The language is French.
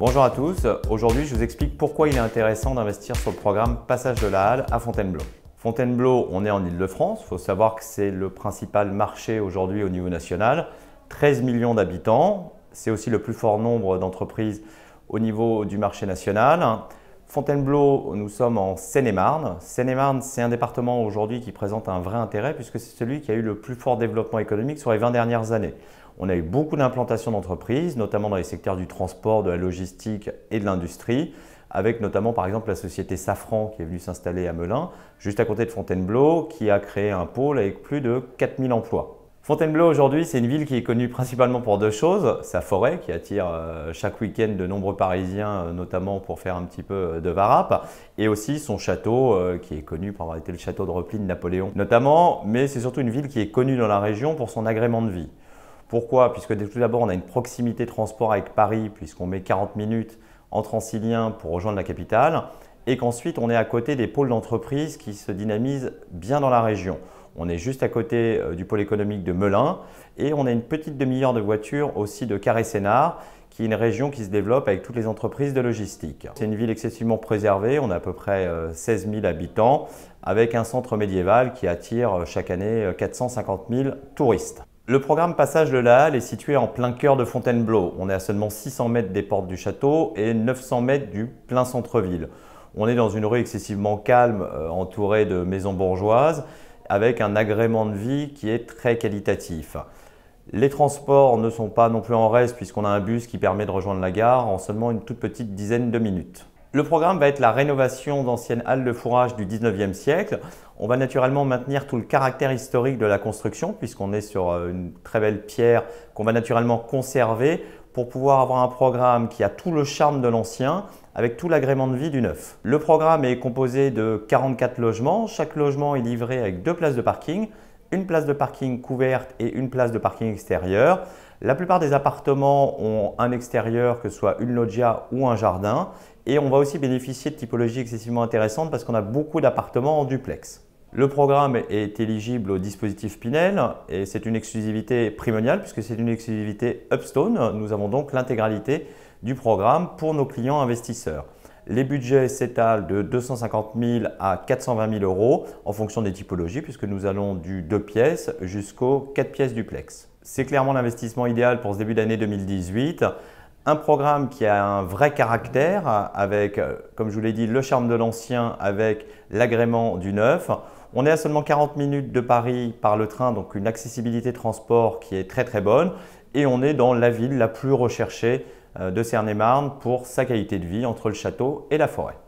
Bonjour à tous, aujourd'hui je vous explique pourquoi il est intéressant d'investir sur le programme Passage de la Halle à Fontainebleau. Fontainebleau, on est en Ile-de-France, il faut savoir que c'est le principal marché aujourd'hui au niveau national, 13 millions d'habitants, c'est aussi le plus fort nombre d'entreprises au niveau du marché national. Fontainebleau, nous sommes en Seine-et-Marne. Seine-et-Marne, c'est un département aujourd'hui qui présente un vrai intérêt puisque c'est celui qui a eu le plus fort développement économique sur les 20 dernières années. On a eu beaucoup d'implantations d'entreprises, notamment dans les secteurs du transport, de la logistique et de l'industrie, avec notamment par exemple la société Safran qui est venue s'installer à Melun, juste à côté de Fontainebleau, qui a créé un pôle avec plus de 4000 emplois. Fontainebleau aujourd'hui, c'est une ville qui est connue principalement pour deux choses. Sa forêt qui attire euh, chaque week-end de nombreux Parisiens, euh, notamment pour faire un petit peu euh, de varap, et aussi son château qui est connu pour avoir été le château de repli de Napoléon notamment, mais c'est surtout une ville qui est connue dans la région pour son agrément de vie. Pourquoi Puisque tout d'abord on a une proximité de transport avec Paris, puisqu'on met 40 minutes en transilien pour rejoindre la capitale, et qu'ensuite on est à côté des pôles d'entreprise qui se dynamisent bien dans la région. On est juste à côté euh, du pôle économique de Melun et on a une petite demi-heure de voiture aussi de Carré-Sénard qui est une région qui se développe avec toutes les entreprises de logistique. C'est une ville excessivement préservée, on a à peu près 16 euh, 000 habitants, avec un centre médiéval qui attire euh, chaque année 450 000 touristes. Le programme Passage de la est situé en plein cœur de Fontainebleau. On est à seulement 600 mètres des portes du château et 900 mètres du plein centre-ville. On est dans une rue excessivement calme, entourée de maisons bourgeoises, avec un agrément de vie qui est très qualitatif. Les transports ne sont pas non plus en reste puisqu'on a un bus qui permet de rejoindre la gare en seulement une toute petite dizaine de minutes. Le programme va être la rénovation d'anciennes halles de fourrage du 19e siècle. On va naturellement maintenir tout le caractère historique de la construction puisqu'on est sur euh, une très belle pierre qu'on va naturellement conserver pour pouvoir avoir un programme qui a tout le charme de l'ancien avec tout l'agrément de vie du neuf. Le programme est composé de 44 logements. Chaque logement est livré avec deux places de parking, une place de parking couverte et une place de parking extérieure. La plupart des appartements ont un extérieur, que ce soit une loggia ou un jardin, et on va aussi bénéficier de typologies excessivement intéressantes parce qu'on a beaucoup d'appartements en duplex. Le programme est éligible au dispositif Pinel et c'est une exclusivité primoniale puisque c'est une exclusivité Upstone. Nous avons donc l'intégralité du programme pour nos clients investisseurs. Les budgets s'étalent de 250 000 à 420 000 euros en fonction des typologies puisque nous allons du 2 pièces jusqu'aux 4 pièces duplex. C'est clairement l'investissement idéal pour ce début d'année 2018. Un programme qui a un vrai caractère avec, euh, comme je vous l'ai dit, le charme de l'ancien avec l'agrément du neuf. On est à seulement 40 minutes de Paris par le train, donc une accessibilité transport qui est très très bonne. Et on est dans la ville la plus recherchée euh, de cernay marne pour sa qualité de vie entre le château et la forêt.